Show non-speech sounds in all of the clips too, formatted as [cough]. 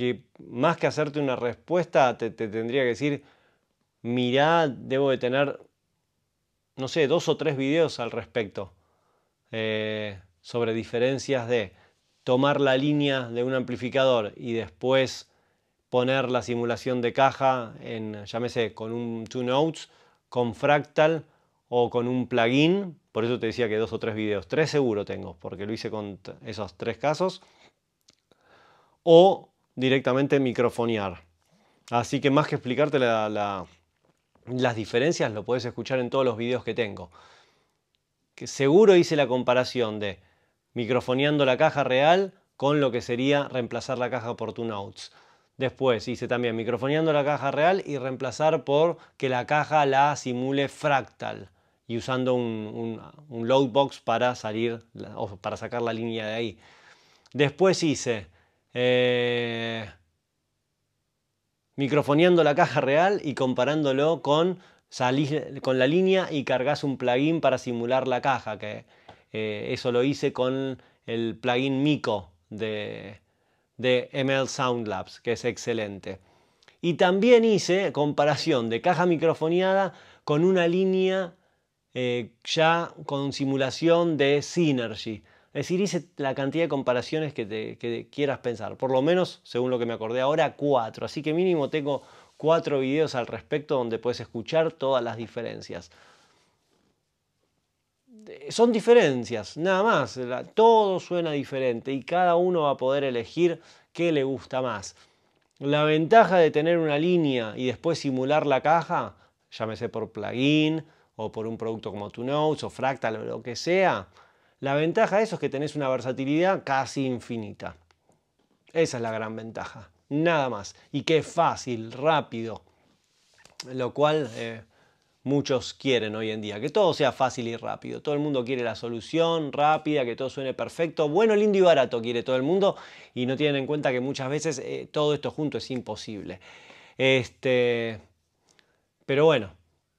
que más que hacerte una respuesta, te, tendría que decir, mirá, debo de tener, no sé, dos o tres videos al respecto eh, sobre diferencias de tomar la línea de un amplificador y después poner la simulación de caja en, llámese, con un Two Notes, con Fractal o con un plugin. Por eso te decía que dos o tres videos. Tres seguro tengo, porque lo hice con esos tres casos. O directamente microfonear. Así que más que explicarte las diferencias, lo puedes escuchar en todos los videos que tengo. Que seguro hice la comparación de microfoneando la caja real con lo que sería reemplazar la caja por notes Después hice también microfoneando la caja real y reemplazar por que la caja la simule fractal y usando un, un, un para salir o para sacar la línea de ahí. Después hice eh, microfoneando la caja real y comparándolo con, con la línea y cargas un plugin para simular la caja, que eh, eso lo hice con el plugin Mico de, ML Sound Labs, que es excelente. Y también hice comparación de caja microfoneada con una línea eh, ya con simulación de Synergy. Es decir, hice la cantidad de comparaciones que, quieras pensar. Por lo menos, según lo que me acordé ahora, cuatro. Así que mínimo tengo cuatro videos al respecto donde puedes escuchar todas las diferencias. Eh, son diferencias, nada más. Todo suena diferente y cada uno va a poder elegir qué le gusta más. La ventaja de tener una línea y después simular la caja, llámese por plugin o por un producto como Two Notes o Fractal o lo que sea, la ventaja de eso es que tenés una versatilidad casi infinita. Esa es la gran ventaja. Nada más. Y qué fácil, rápido. Lo cual eh, muchos quieren hoy en día. Que todo sea fácil y rápido. Todo el mundo quiere la solución rápida, que todo suene perfecto. Bueno, lindo y barato quiere todo el mundo. Y no tienen en cuenta que muchas veces eh, todo esto junto es imposible. Este, pero bueno,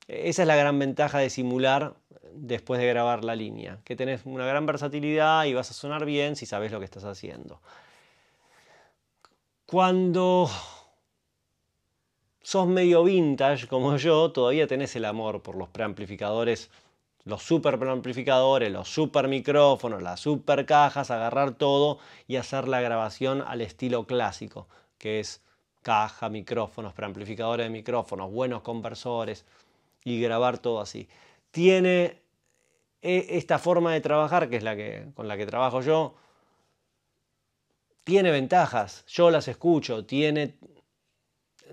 esa es la gran ventaja de simular después de grabar la línea, que tenés una gran versatilidad y vas a sonar bien si sabes lo que estás haciendo. Cuando sos medio vintage como yo, todavía tenés el amor por los preamplificadores, los super preamplificadores, los super micrófonos, las super cajas, agarrar todo y hacer la grabación al estilo clásico, que es caja, micrófonos, preamplificadores de micrófonos, buenos conversores y grabar todo así. Tiene e, esta forma de trabajar, que es la que, con la que trabajo yo, tiene ventajas, yo las escucho, tiene,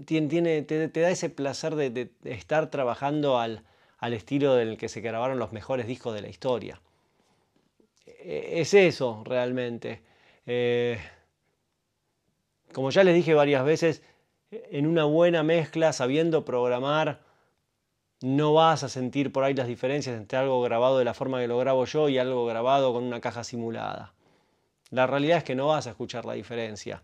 te, da ese placer de, estar trabajando al, estilo del que se grabaron los mejores discos de la historia. E, es eso realmente. Eh, como ya les dije varias veces, en una buena mezcla, sabiendo programar, no vas a sentir por ahí las diferencias entre algo grabado de la forma que lo grabo yo y algo grabado con una caja simulada. La realidad es que no vas a escuchar la diferencia.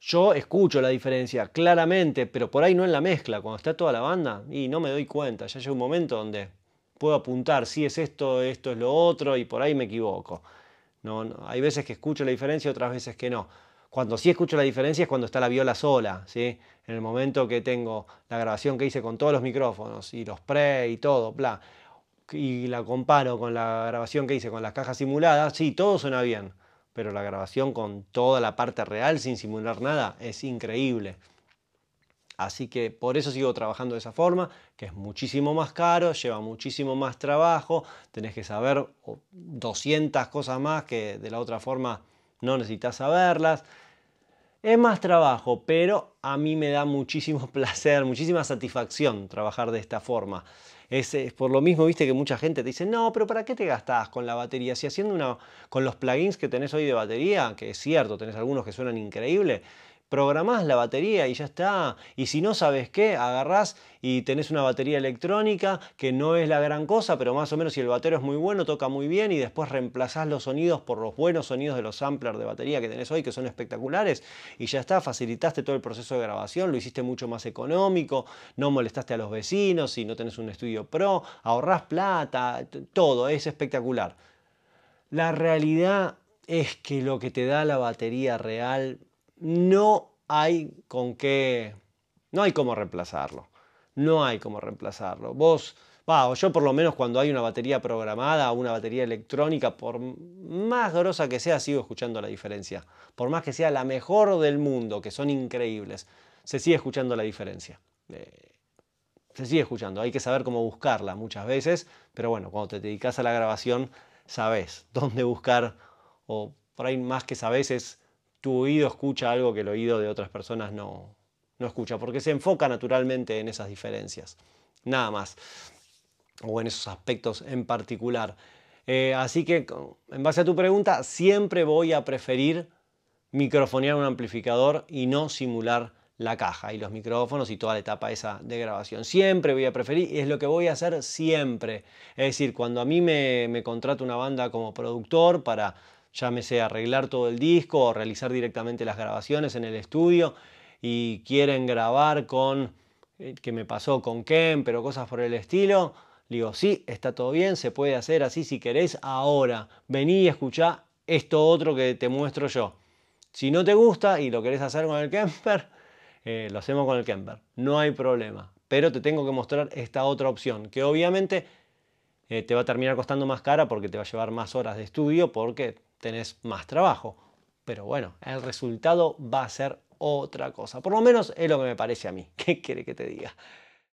Yo escucho la diferencia claramente, pero por ahí no en la mezcla, cuando está toda la banda, y no me doy cuenta, ya llega un momento donde puedo apuntar si es esto, esto es lo otro, y por ahí me equivoco. Hay veces que escucho la diferencia, y otras veces que no. Cuando sí escucho la diferencia es cuando está la viola sola, ¿sí? En el momento que tengo la grabación que hice con todos los micrófonos y los pre y todo, bla, y la comparo con la grabación que hice con las cajas simuladas, sí, todo suena bien, pero la grabación con toda la parte real sin simular nada es increíble. Así que por eso sigo trabajando de esa forma, que es muchísimo más caro, lleva muchísimo más trabajo, tenés que saber 200 cosas más que de la otra forma no necesitas saberlas. Es más trabajo, pero a mí me da muchísimo [laughs] placer, muchísima satisfacción trabajar de esta forma. Es, por lo mismo, viste que mucha gente te dice, no, pero ¿para qué te gastás con la batería? Si haciendo una, con los plugins que tenés hoy de batería, que es cierto, tenés algunos que suenan increíble, programás la batería y ya está. Y si no sabes qué, agarrás y tenés una batería electrónica que no es la gran cosa, pero más o menos si el batero es muy bueno, toca muy bien y después reemplazás los sonidos por los buenos sonidos de los samplers de batería que tenés hoy, que son espectaculares, y ya está, facilitaste todo el proceso de grabación, lo hiciste mucho más económico, no molestaste a los vecinos, si no tenés un estudio pro, ahorrás plata, todo, es espectacular. La realidad es que lo que te da la batería real no hay con qué, no hay cómo reemplazarlo. No hay cómo reemplazarlo. Vos, va, yo por lo menos cuando hay una batería programada una batería electrónica, por más grosa que sea, sigo escuchando la diferencia. Por más que sea la mejor del mundo, que son increíbles, se sigue escuchando la diferencia. Eh, se sigue escuchando, hay que saber cómo buscarla muchas veces, pero bueno, cuando te dedicas a la grabación, sabes dónde buscar, o por ahí más que sabes es tu oído escucha algo que el oído de otras personas no, no escucha, porque se enfoca naturalmente en esas diferencias, nada más, o en esos aspectos en particular. Eh, así que, en base a tu pregunta, siempre voy a preferir microfonear un amplificador y no simular la caja y los micrófonos y toda la etapa esa de grabación. Siempre voy a preferir y es lo que voy a hacer siempre. Es decir, cuando a mí me, me contrata una banda como productor para llámese arreglar todo el disco o realizar directamente las grabaciones en el estudio y quieren grabar con, eh, que me pasó con Kemper o cosas por el estilo, digo, sí, está todo bien, se puede hacer así si querés, ahora vení y escuchá esto otro que te muestro yo. Si no te gusta y lo querés hacer con el Kemper, eh, lo hacemos con el Kemper, no hay problema. Pero te tengo que mostrar esta otra opción, que obviamente eh, te va a terminar costando más cara porque te va a llevar más horas de estudio, porque tenés más trabajo. Pero bueno, el resultado va a ser otra cosa. Por lo menos es lo que me parece a mí. [laughs] ¿Qué quiere que te diga?